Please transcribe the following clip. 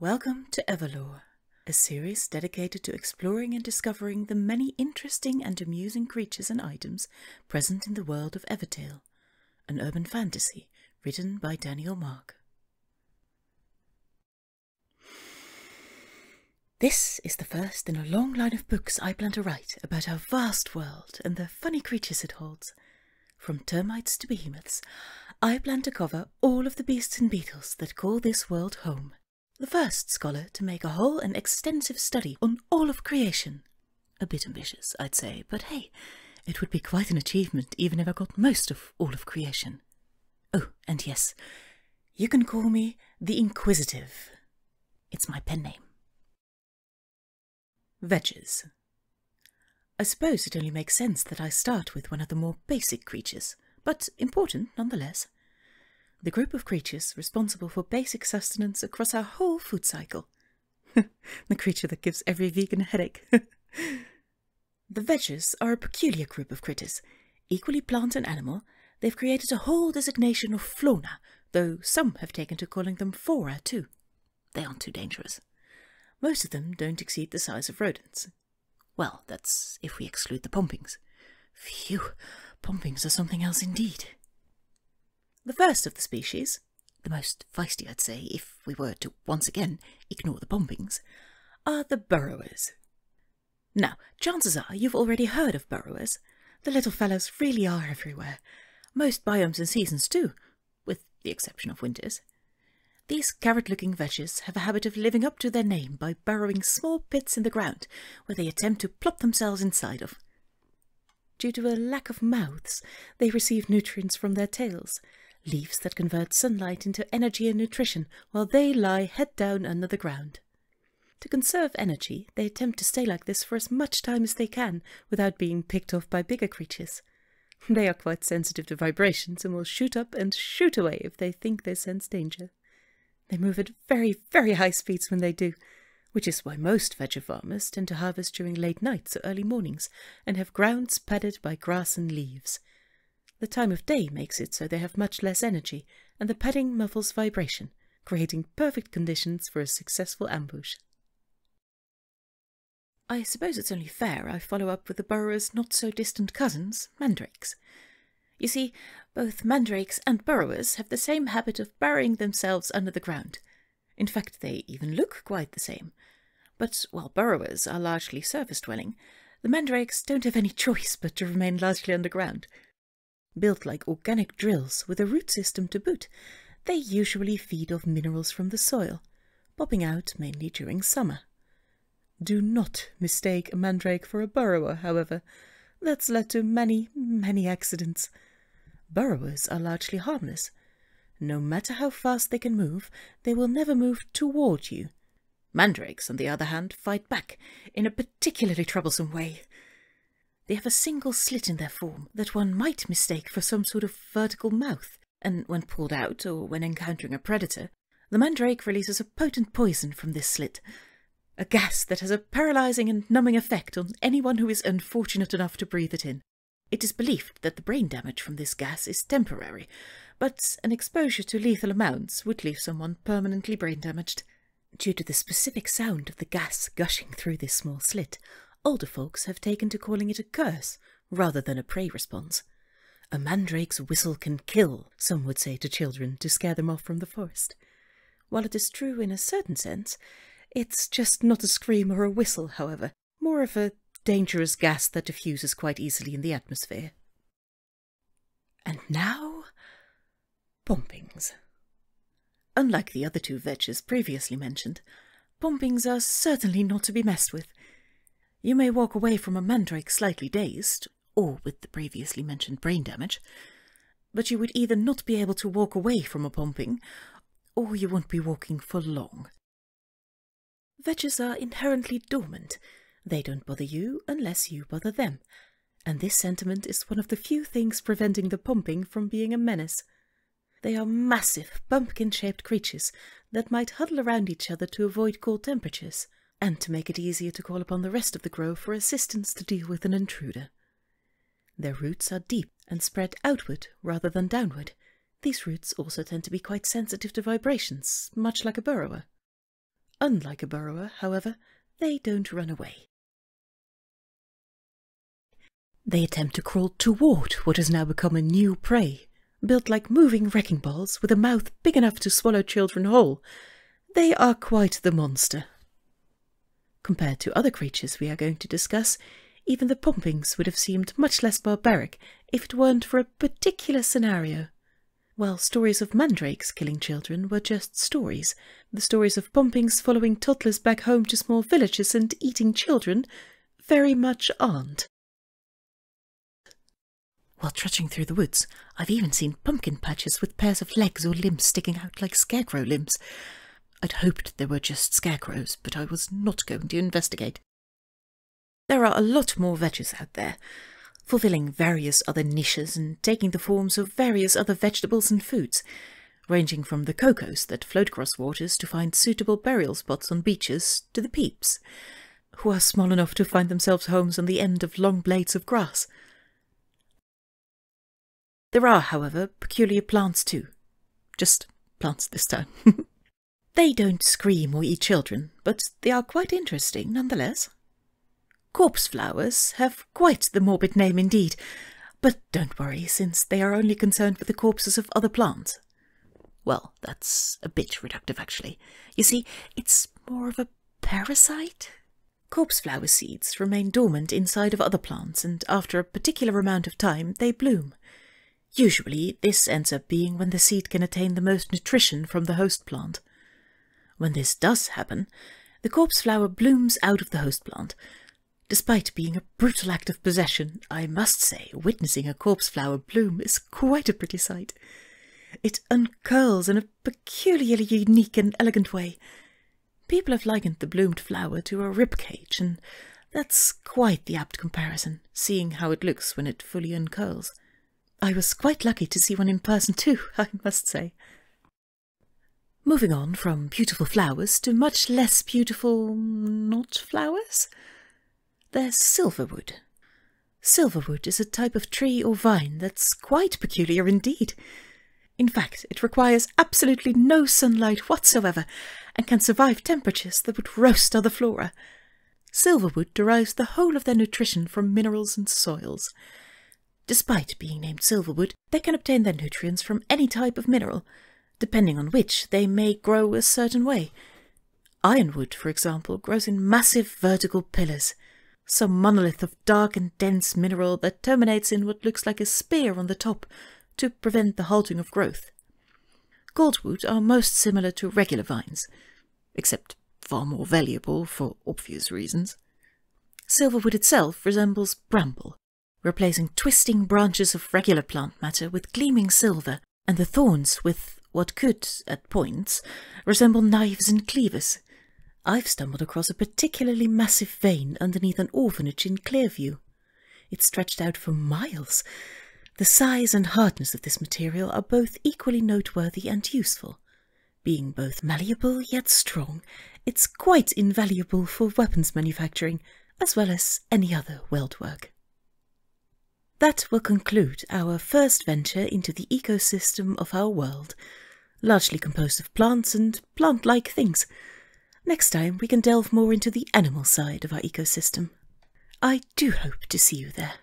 Welcome to Everlore, a series dedicated to exploring and discovering the many interesting and amusing creatures and items present in the world of Evertale, an urban fantasy written by Daniel Mark. This is the first in a long line of books I plan to write about our vast world and the funny creatures it holds. From termites to behemoths, I plan to cover all of the beasts and beetles that call this world home the first scholar to make a whole and extensive study on all of creation. A bit ambitious, I'd say, but hey, it would be quite an achievement even if I got most of all of creation. Oh, and yes, you can call me the Inquisitive. It's my pen name. Veggies. I suppose it only makes sense that I start with one of the more basic creatures, but important nonetheless the group of creatures responsible for basic sustenance across our whole food cycle. the creature that gives every vegan a headache. the veggies are a peculiar group of critters. Equally plant and animal, they've created a whole designation of flora, though some have taken to calling them flora too. They aren't too dangerous. Most of them don't exceed the size of rodents. Well, that's if we exclude the pompings. Phew, pompings are something else indeed. The first of the species, the most feisty, I'd say, if we were to once again ignore the bombings, are the burrowers. Now, chances are you've already heard of burrowers. The little fellows really are everywhere. Most biomes and seasons too, with the exception of winters. These carrot-looking veges have a habit of living up to their name by burrowing small pits in the ground, where they attempt to plop themselves inside of. Due to a lack of mouths, they receive nutrients from their tails, leaves that convert sunlight into energy and nutrition while they lie head down under the ground. To conserve energy, they attempt to stay like this for as much time as they can without being picked off by bigger creatures. They are quite sensitive to vibrations and will shoot up and shoot away if they think they sense danger. They move at very, very high speeds when they do, which is why most veggie farmers tend to harvest during late nights or early mornings and have grounds padded by grass and leaves. The time of day makes it so they have much less energy, and the padding muffles vibration, creating perfect conditions for a successful ambush. I suppose it's only fair I follow up with the burrower's not-so-distant cousins, mandrakes. You see, both mandrakes and burrowers have the same habit of burying themselves under the ground. In fact, they even look quite the same. But while burrowers are largely surface-dwelling, the mandrakes don't have any choice but to remain largely underground – built like organic drills with a root system to boot, they usually feed off minerals from the soil, popping out mainly during summer. Do not mistake a mandrake for a burrower, however. That's led to many, many accidents. Burrowers are largely harmless. No matter how fast they can move, they will never move toward you. Mandrakes, on the other hand, fight back in a particularly troublesome way. They have a single slit in their form that one might mistake for some sort of vertical mouth, and when pulled out or when encountering a predator, the mandrake releases a potent poison from this slit, a gas that has a paralyzing and numbing effect on anyone who is unfortunate enough to breathe it in. It is believed that the brain damage from this gas is temporary, but an exposure to lethal amounts would leave someone permanently brain damaged. Due to the specific sound of the gas gushing through this small slit, older folks have taken to calling it a curse rather than a prey response. A mandrake's whistle can kill, some would say to children to scare them off from the forest. While it is true in a certain sense, it's just not a scream or a whistle, however, more of a dangerous gas that diffuses quite easily in the atmosphere. And now, bombings. Unlike the other two vetches previously mentioned, bombings are certainly not to be messed with, you may walk away from a mandrake slightly dazed, or with the previously mentioned brain damage, but you would either not be able to walk away from a pumping, or you won't be walking for long. Veggies are inherently dormant. They don't bother you unless you bother them, and this sentiment is one of the few things preventing the pumping from being a menace. They are massive, pumpkin-shaped creatures that might huddle around each other to avoid cold temperatures and to make it easier to call upon the rest of the grove for assistance to deal with an intruder. Their roots are deep and spread outward rather than downward. These roots also tend to be quite sensitive to vibrations, much like a burrower. Unlike a burrower, however, they don't run away. They attempt to crawl toward what has now become a new prey, built like moving wrecking balls with a mouth big enough to swallow children whole. They are quite the monster. Compared to other creatures we are going to discuss, even the pumpings would have seemed much less barbaric if it weren't for a particular scenario. While stories of mandrakes killing children were just stories, the stories of pumpings following toddlers back home to small villages and eating children very much aren't. While trudging through the woods, I've even seen pumpkin patches with pairs of legs or limbs sticking out like scarecrow limbs. I'd hoped they were just scarecrows, but I was not going to investigate. There are a lot more veggies out there, fulfilling various other niches and taking the forms of various other vegetables and foods, ranging from the cocos that float across waters to find suitable burial spots on beaches to the peeps, who are small enough to find themselves homes on the end of long blades of grass. There are, however, peculiar plants too. Just plants this time. They don't scream or eat children, but they are quite interesting nonetheless. Corpse flowers have quite the morbid name indeed, but don't worry, since they are only concerned with the corpses of other plants. Well, that's a bit reductive, actually. You see, it's more of a parasite. Corpse flower seeds remain dormant inside of other plants, and after a particular amount of time, they bloom. Usually, this ends up being when the seed can attain the most nutrition from the host plant. When this does happen, the corpse flower blooms out of the host plant. Despite being a brutal act of possession, I must say witnessing a corpse flower bloom is quite a pretty sight. It uncurls in a peculiarly unique and elegant way. People have likened the bloomed flower to a ribcage, and that's quite the apt comparison, seeing how it looks when it fully uncurls. I was quite lucky to see one in person too, I must say. Moving on from beautiful flowers to much less beautiful not flowers. there's silverwood. Silverwood is a type of tree or vine that's quite peculiar indeed. In fact, it requires absolutely no sunlight whatsoever and can survive temperatures that would roast other flora. Silverwood derives the whole of their nutrition from minerals and soils. Despite being named silverwood, they can obtain their nutrients from any type of mineral, depending on which, they may grow a certain way. Ironwood, for example, grows in massive vertical pillars, some monolith of dark and dense mineral that terminates in what looks like a spear on the top to prevent the halting of growth. Goldwood are most similar to regular vines, except far more valuable for obvious reasons. Silverwood itself resembles bramble, replacing twisting branches of regular plant matter with gleaming silver and the thorns with what could, at points, resemble knives and cleavers. I've stumbled across a particularly massive vein underneath an orphanage in Clearview. It stretched out for miles. The size and hardness of this material are both equally noteworthy and useful. Being both malleable yet strong, it's quite invaluable for weapons manufacturing as well as any other weldwork. That will conclude our first venture into the ecosystem of our world largely composed of plants and plant like things. Next time we can delve more into the animal side of our ecosystem. I do hope to see you there.